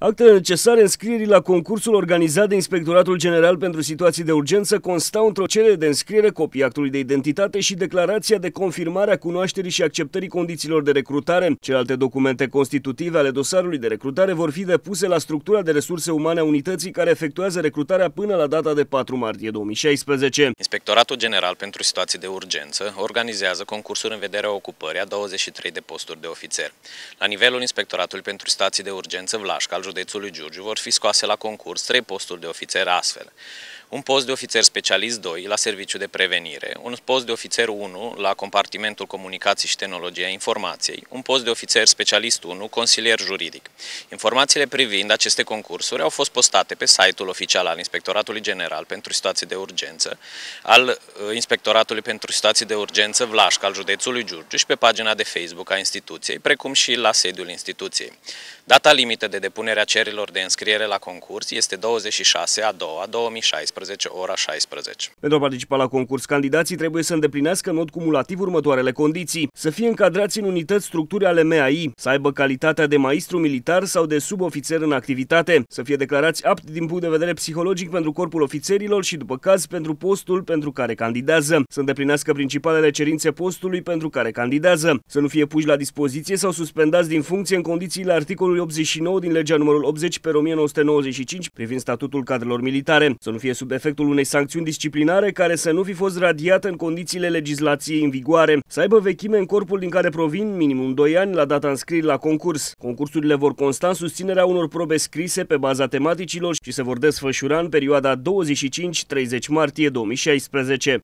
Actele necesare înscrierii la concursul organizat de Inspectoratul General pentru Situații de Urgență constau într-o cerere de înscriere, copii actului de identitate și declarația de confirmare a cunoașterii și acceptării condițiilor de recrutare. Celelalte documente constitutive ale dosarului de recrutare vor fi depuse la structura de resurse umane a unității care efectuează recrutarea până la data de 4 martie 2016. Inspectoratul General pentru Situații de Urgență organizează concursuri în vederea ocupării a 23 de posturi de ofițer. La nivelul Inspectoratului pentru Situații de Urgență Vlașca, al județului Giurgiu vor fi scoase la concurs trei posturi de ofițer astfel un post de ofițer specialist 2 la serviciu de prevenire, un post de ofițer 1 la compartimentul comunicații și tehnologia informației, un post de ofițer specialist 1 consilier juridic. Informațiile privind aceste concursuri au fost postate pe site-ul oficial al Inspectoratului General pentru situații de urgență, al uh, Inspectoratului pentru situații de urgență Vlașca al județului Giurgiu și pe pagina de Facebook a instituției, precum și la sediul instituției. Data limită de depunere a cererilor de înscriere la concurs este 26 a 2 a 2016 14, ora 16. Pentru a participa la concurs, candidații trebuie să îndeplinească în mod cumulativ următoarele condiții. Să fie încadrați în unități structuri ale MAI, să aibă calitatea de maestru militar sau de subofițer în activitate, să fie declarați apt din punct de vedere psihologic pentru corpul ofițerilor și, după caz, pentru postul pentru care candidează, să îndeplinească principalele cerințe postului pentru care candidează, să nu fie puși la dispoziție sau suspendați din funcție în condițiile articolului 89 din legea numărul 80 pe 1995 privind statutul cadrelor militare, să nu fie sub sub efectul unei sancțiuni disciplinare care să nu fi fost radiată în condițiile legislației în vigoare, să aibă vechime în corpul din care provin minimum 2 ani la data înscriri la concurs. Concursurile vor consta în susținerea unor probe scrise pe baza tematicilor și se vor desfășura în perioada 25-30 martie 2016.